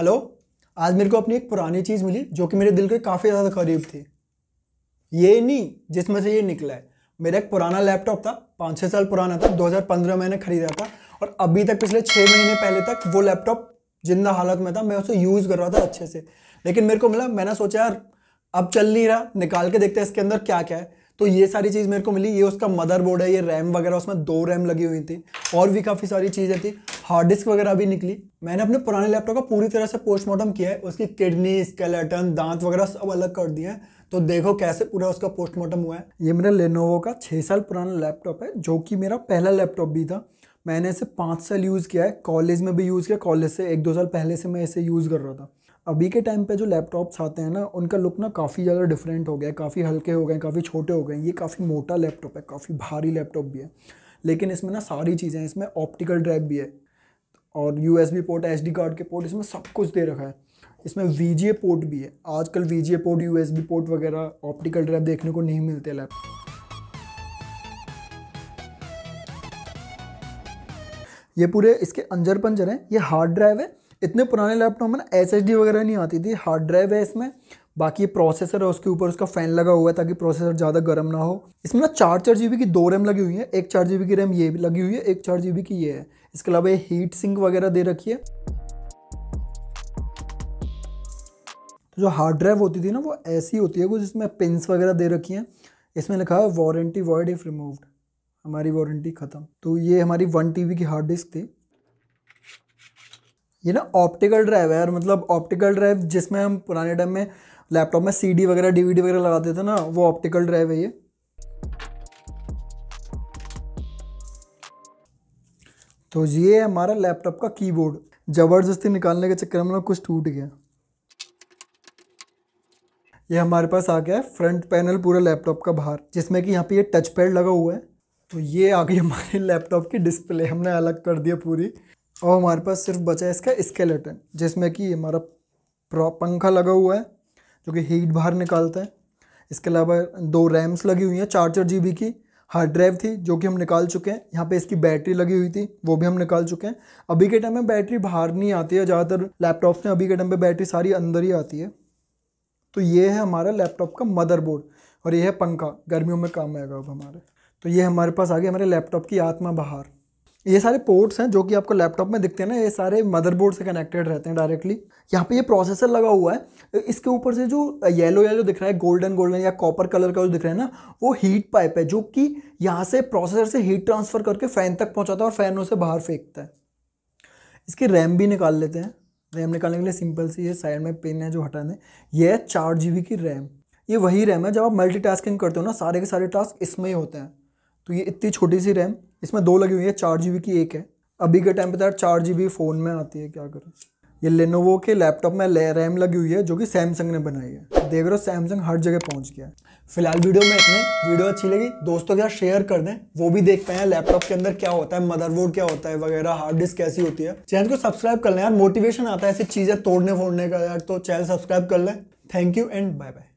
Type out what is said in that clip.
hello आज मेरे को अपनी एक पुरानी चीज़ मिली जो कि मेरे दिल के काफ़ी ज़्यादा करीब थी ये नहीं जिसमें से ये निकला है मेरा एक पुराना लैपटॉप था पाँच छः साल पुराना था 2015 में मैंने खरीदा था और अभी तक पिछले छः महीने पहले तक वो लैपटॉप जिंदा हालत में था मैं उसे यूज़ कर रहा था अच्छे से लेकिन मेरे को मिला मैंने सोचा यार अब चल नहीं रहा निकाल के देखते हैं इसके अंदर क्या क्या है तो ये सारी चीज़ मेरे को मिली ये उसका मदरबोर्ड है ये रैम वगैरह उसमें दो रैम लगी हुई थी और भी काफ़ी सारी चीज़ें थी हार्ड डिस्क वगैरह भी निकली मैंने अपने पुराने लैपटॉप का पूरी तरह से पोस्टमार्टम किया है उसकी किडनी स्केलेटन दांत वगैरह सब अलग कर दिए हैं तो देखो कैसे पूरा उसका पोस्टमार्टम हुआ है ये मेरा लेनोवो का छः साल पुराना लैपटॉप है जो कि मेरा पहला लैपटॉप भी था मैंने इसे पाँच साल यूज़ किया है कॉलेज में भी यूज़ किया कॉलेज से एक दो साल पहले से मैं इसे यूज़ कर रहा था अभी के टाइम पे जो लैपटॉप्स आते हैं ना उनका लुक ना काफ़ी ज़्यादा डिफरेंट हो गया है काफ़ी हल्के हो गए काफ़ी छोटे हो गए ये काफ़ी मोटा लैपटॉप है काफ़ी भारी लैपटॉप भी है लेकिन इसमें ना सारी चीज़ें इसमें ऑप्टिकल ड्राइव भी है और यू पोर्ट एच कार्ड के पोर्ट इसमें सब कुछ दे रखा है इसमें वी पोर्ट भी है आजकल वी पोर्ट यू पोर्ट वगैरह ऑप्टिकल ड्राइव देखने को नहीं मिलते लैपटॉप ये पूरे इसके अंजर पंजर हैं ये हार्ड ड्राइव है इतने पुराने लैपटॉप में ना एस वगैरह नहीं आती थी हार्ड ड्राइव है इसमें बाकी प्रोसेसर है उसके ऊपर उसका फैन लगा हुआ है ताकि प्रोसेसर ज़्यादा गर्म ना हो इसमें ना चार चार जीबी की दो रैम लगी हुई है एक चार जी की रैम ये भी लगी हुई है एक चार जी की ये है इसके अलावा ये हीट सिंक वगैरह दे रखी है तो जो हार्ड ड्राइव होती थी ना वो ऐसी होती है कुछ इसमें पिंस वगैरह दे रखी हैं इसमें लिखा है वारंटी वॉइड इफ़ रिमूव्ड हमारी वारंटी ख़त्म तो ये हमारी वन टी की हार्ड डिस्क थी ये ना ऑप्टिकल ड्राइव है यार मतलब ऑप्टिकल ड्राइव जिसमें हम पुराने टाइम में लैपटॉप में सीडी वगैरह डीवीडी वगैरह लगाते थे ना वो ऑप्टिकल ड्राइव है ये तो ये है हमारा लैपटॉप का कीबोर्ड ज़बरदस्ती निकालने के चक्कर में कुछ टूट गया ये हमारे पास आ गया है फ्रंट पैनल पूरा लैपटॉप का बाहर जिसमें कि यहाँ पे ये टच पैड लगा हुआ है तो ये आ गई हमारे लैपटॉप की डिस्प्ले हमने अलग कर दिया पूरी और हमारे पास सिर्फ बचा है इसका स्केलेटन जिसमें कि हमारा पंखा लगा हुआ है जो कि हीट बाहर निकालता है इसके अलावा दो रैम्स लगी हुई हैं चार चार जी की हार्ड ड्राइव थी जो कि हम निकाल चुके हैं यहाँ पे इसकी बैटरी लगी हुई थी वो भी हम निकाल चुके हैं अभी के टाइम में बैटरी बाहर नहीं आती है ज़्यादातर लैपटॉप्स में अभी के टाइम पे बैटरी सारी अंदर ही आती है तो ये है हमारा लैपटॉप का मदरबोर्ड और ये है पंखा गर्मियों में काम आएगा अब हमारे तो ये हमारे पास आ गया हमारे लैपटॉप की आत्मा बाहर ये सारे पोर्ट्स हैं जो कि आपको लैपटॉप में दिखते हैं ना ये सारे मदरबोर्ड से कनेक्टेड रहते हैं डायरेक्टली यहाँ पे ये प्रोसेसर लगा हुआ है इसके ऊपर से जो येलो येलो दिख रहा है गोल्डन गोल्डन या कॉपर कलर का जो दिख रहा है ना वो हीट पाइप है जो कि यहाँ से प्रोसेसर से हीट ट्रांसफ़र करके फ़ैन तक पहुँचाता है और फैनों से बाहर फेंकता है इसकी रैम भी निकाल लेते हैं रैम निकालने के लिए सिंपल सी ये साइड में पिन है जो हटा दें ये है चार जी की रैम ये वही रैम है जब आप मल्टीटास्किंग करते हो ना सारे के सारे टास्क इसमें ही होते हैं तो ये इतनी छोटी सी रैम इसमें दो लगी हुई है चार जी की एक है अभी के टाइम पे तो यार चार जी फ़ोन में आती है क्या करें ये लेनोवो के लैपटॉप में रैम लगी हुई है जो कि सैमसंग ने बनाई है देख रहे हो सैमसंग हर जगह पहुंच गया है फिलहाल वीडियो में इतने वीडियो अच्छी लगी दोस्तों के साथ शेयर कर दें वो भी देख पाए लैपटॉप के अंदर क्या होता है मदरबोर्ड क्या होता है वगैरह हार्ड डिस्क कैसी होती है चैनल को सब्सक्राइब कर लें यार मोटिवेशन आता है ऐसी चीज़ें तोड़ने फोड़ने का यार तो चैनल सब्सक्राइब कर लें thank you and bye bye